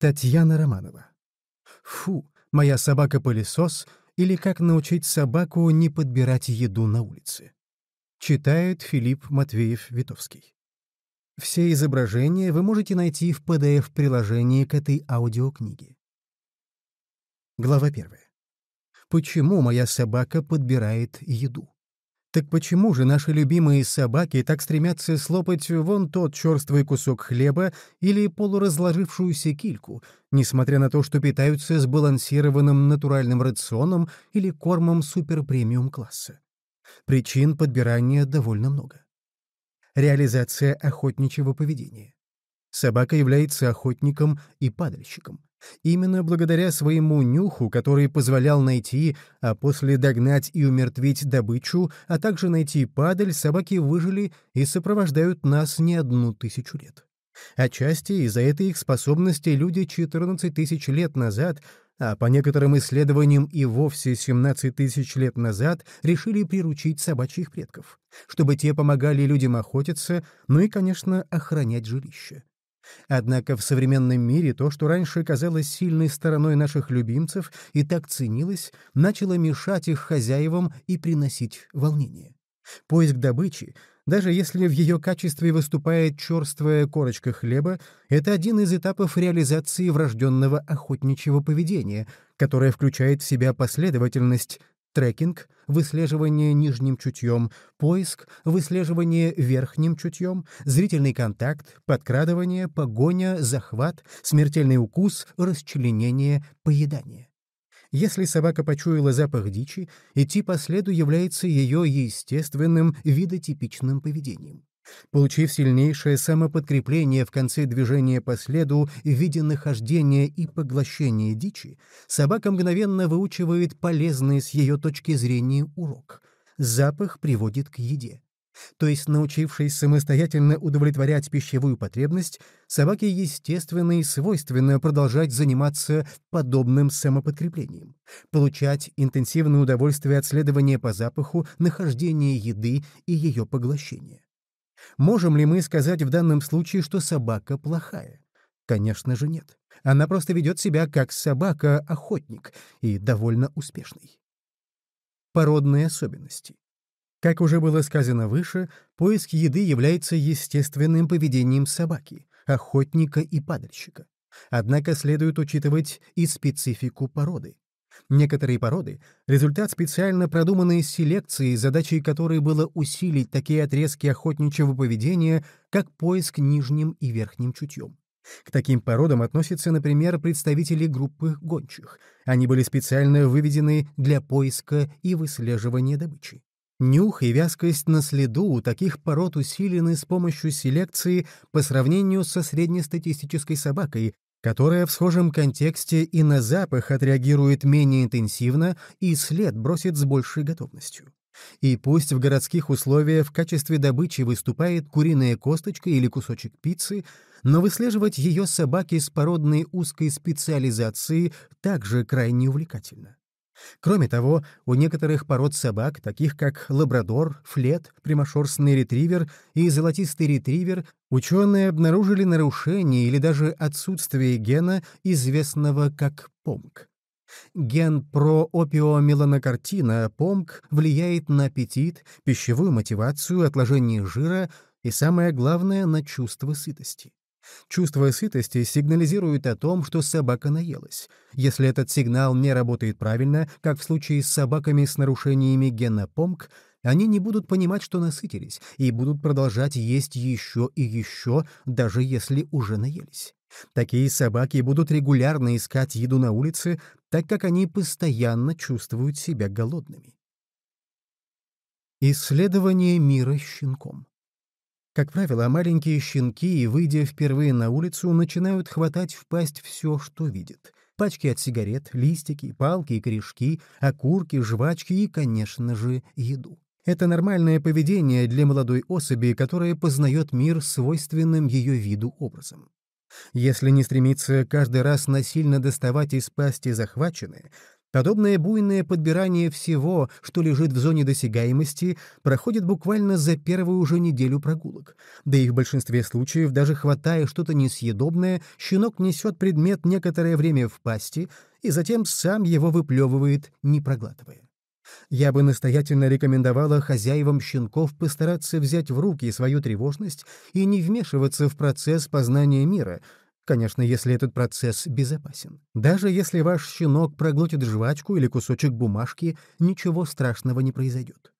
Татьяна Романова. Фу, моя собака-пылесос или как научить собаку не подбирать еду на улице. Читает Филипп Матвеев-Витовский. Все изображения вы можете найти в PDF-приложении к этой аудиокниге. Глава первая. Почему моя собака подбирает еду? Так почему же наши любимые собаки так стремятся слопать вон тот черствый кусок хлеба или полуразложившуюся кильку, несмотря на то, что питаются сбалансированным натуральным рационом или кормом супер-премиум-класса? Причин подбирания довольно много. Реализация охотничьего поведения. Собака является охотником и падальщиком. Именно благодаря своему нюху, который позволял найти, а после догнать и умертвить добычу, а также найти падаль, собаки выжили и сопровождают нас не одну тысячу лет. Отчасти из-за этой их способности люди 14 тысяч лет назад, а по некоторым исследованиям и вовсе 17 тысяч лет назад, решили приручить собачьих предков, чтобы те помогали людям охотиться, ну и, конечно, охранять жилище. Однако в современном мире то, что раньше казалось сильной стороной наших любимцев и так ценилось, начало мешать их хозяевам и приносить волнение. Поиск добычи, даже если в ее качестве выступает черствая корочка хлеба, это один из этапов реализации врожденного охотничьего поведения, которое включает в себя последовательность трекинг, выслеживание нижним чутьем, поиск, выслеживание верхним чутьем, зрительный контакт, подкрадывание, погоня, захват, смертельный укус, расчленение, поедание. Если собака почуяла запах дичи, идти по следу является ее естественным видотипичным поведением. Получив сильнейшее самоподкрепление в конце движения по следу в виде нахождения и поглощения дичи, собака мгновенно выучивает полезный с ее точки зрения урок. Запах приводит к еде. То есть, научившись самостоятельно удовлетворять пищевую потребность, собаке естественно и свойственно продолжать заниматься подобным самоподкреплением, получать интенсивное удовольствие от следования по запаху, нахождения еды и ее поглощения. Можем ли мы сказать в данном случае, что собака плохая? Конечно же нет. Она просто ведет себя как собака-охотник и довольно успешный. Породные особенности. Как уже было сказано выше, поиск еды является естественным поведением собаки, охотника и падальщика. Однако следует учитывать и специфику породы. Некоторые породы — результат специально продуманной селекции, задачей которой было усилить такие отрезки охотничьего поведения, как поиск нижним и верхним чутьем. К таким породам относятся, например, представители группы гончих. Они были специально выведены для поиска и выслеживания добычи. Нюх и вязкость на следу у таких пород усилены с помощью селекции по сравнению со среднестатистической собакой, которая в схожем контексте и на запах отреагирует менее интенсивно и след бросит с большей готовностью. И пусть в городских условиях в качестве добычи выступает куриная косточка или кусочек пиццы, но выслеживать ее собаки с породной узкой специализацией также крайне увлекательно. Кроме того, у некоторых пород собак, таких как лабрадор, флет, прямошерстный ретривер и золотистый ретривер, ученые обнаружили нарушение или даже отсутствие гена, известного как ПОМК. Ген проопиомеланокартина ПОМК влияет на аппетит, пищевую мотивацию, отложение жира и, самое главное, на чувство сытости. Чувство сытости сигнализирует о том, что собака наелась. Если этот сигнал не работает правильно, как в случае с собаками с нарушениями гена ПОМК, они не будут понимать, что насытились, и будут продолжать есть еще и еще, даже если уже наелись. Такие собаки будут регулярно искать еду на улице, так как они постоянно чувствуют себя голодными. Исследование мира щенком как правило, маленькие щенки, выйдя впервые на улицу, начинают хватать в пасть все, что видят. Пачки от сигарет, листики, палки и корешки, окурки, жвачки и, конечно же, еду. Это нормальное поведение для молодой особи, которая познает мир свойственным ее виду образом. Если не стремиться каждый раз насильно доставать из пасти захваченное, Подобное буйное подбирание всего, что лежит в зоне досягаемости, проходит буквально за первую уже неделю прогулок. Да и в большинстве случаев, даже хватая что-то несъедобное, щенок несет предмет некоторое время в пасти и затем сам его выплевывает, не проглатывая. Я бы настоятельно рекомендовала хозяевам щенков постараться взять в руки свою тревожность и не вмешиваться в процесс познания мира — Конечно, если этот процесс безопасен. Даже если ваш щенок проглотит жвачку или кусочек бумажки, ничего страшного не произойдет.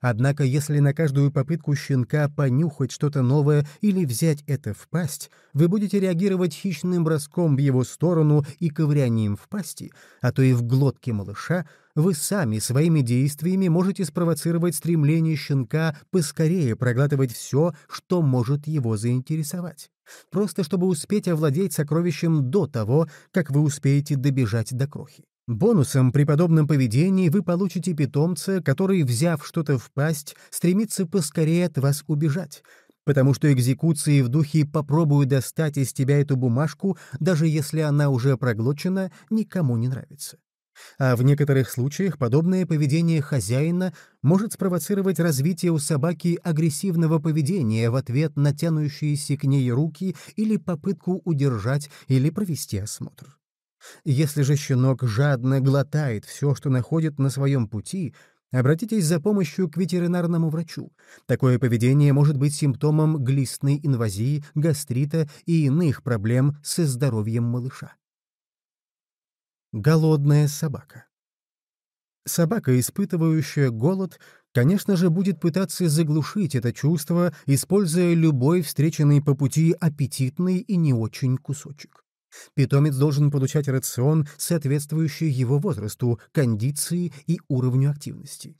Однако, если на каждую попытку щенка понюхать что-то новое или взять это в пасть, вы будете реагировать хищным броском в его сторону и ковырянием в пасти, а то и в глотке малыша, вы сами своими действиями можете спровоцировать стремление щенка поскорее проглатывать все, что может его заинтересовать просто чтобы успеть овладеть сокровищем до того, как вы успеете добежать до крохи. Бонусом при подобном поведении вы получите питомца, который, взяв что-то в пасть, стремится поскорее от вас убежать, потому что экзекуции в духе «попробую достать из тебя эту бумажку, даже если она уже проглочена», никому не нравится. А в некоторых случаях подобное поведение хозяина может спровоцировать развитие у собаки агрессивного поведения в ответ на тянущиеся к ней руки или попытку удержать или провести осмотр. Если же щенок жадно глотает все, что находит на своем пути, обратитесь за помощью к ветеринарному врачу. Такое поведение может быть симптомом глистной инвазии, гастрита и иных проблем со здоровьем малыша голодная собака. Собака, испытывающая голод, конечно же, будет пытаться заглушить это чувство, используя любой встреченный по пути аппетитный и не очень кусочек. Питомец должен получать рацион, соответствующий его возрасту, кондиции и уровню активности.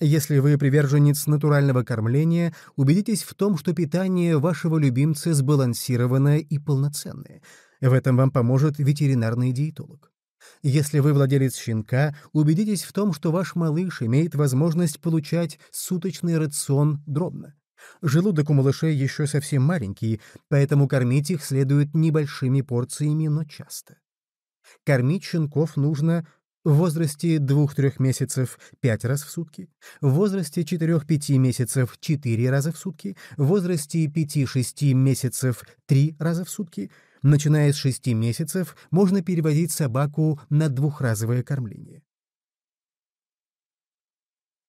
Если вы приверженец натурального кормления, убедитесь в том, что питание вашего любимца сбалансированное и полноценное. В этом вам поможет ветеринарный диетолог. Если вы владелец щенка, убедитесь в том, что ваш малыш имеет возможность получать суточный рацион дробно. Желудок у малышей еще совсем маленький, поэтому кормить их следует небольшими порциями, но часто. Кормить щенков нужно в возрасте 2-3 месяцев 5 раз в сутки, в возрасте 4-5 месяцев 4 раза в сутки, в возрасте 5-6 месяцев 3 раза в сутки — Начиная с 6 месяцев можно переводить собаку на двухразовое кормление.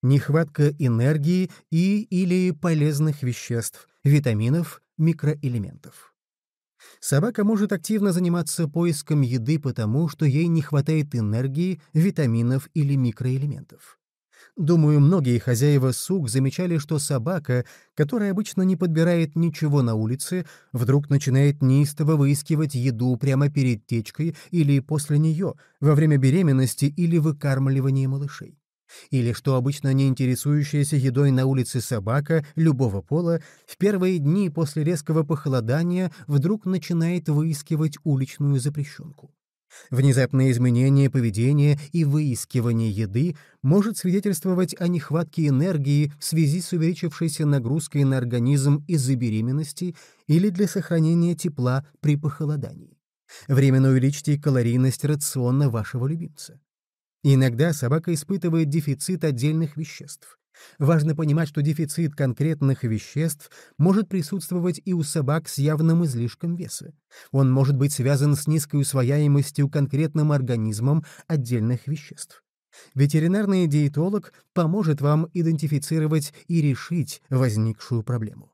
Нехватка энергии и или полезных веществ, витаминов, микроэлементов. Собака может активно заниматься поиском еды потому, что ей не хватает энергии, витаминов или микроэлементов. Думаю, многие хозяева сук замечали, что собака, которая обычно не подбирает ничего на улице, вдруг начинает неистово выискивать еду прямо перед течкой или после нее, во время беременности или выкармливания малышей. Или что обычно не интересующаяся едой на улице собака любого пола в первые дни после резкого похолодания вдруг начинает выискивать уличную запрещенку. Внезапное изменение поведения и выискивание еды может свидетельствовать о нехватке энергии в связи с увеличившейся нагрузкой на организм из-за беременности или для сохранения тепла при похолодании. Временно увеличьте калорийность рациона вашего любимца. Иногда собака испытывает дефицит отдельных веществ. Важно понимать, что дефицит конкретных веществ может присутствовать и у собак с явным излишком веса. Он может быть связан с низкой усвояемостью конкретным организмом отдельных веществ. Ветеринарный диетолог поможет вам идентифицировать и решить возникшую проблему.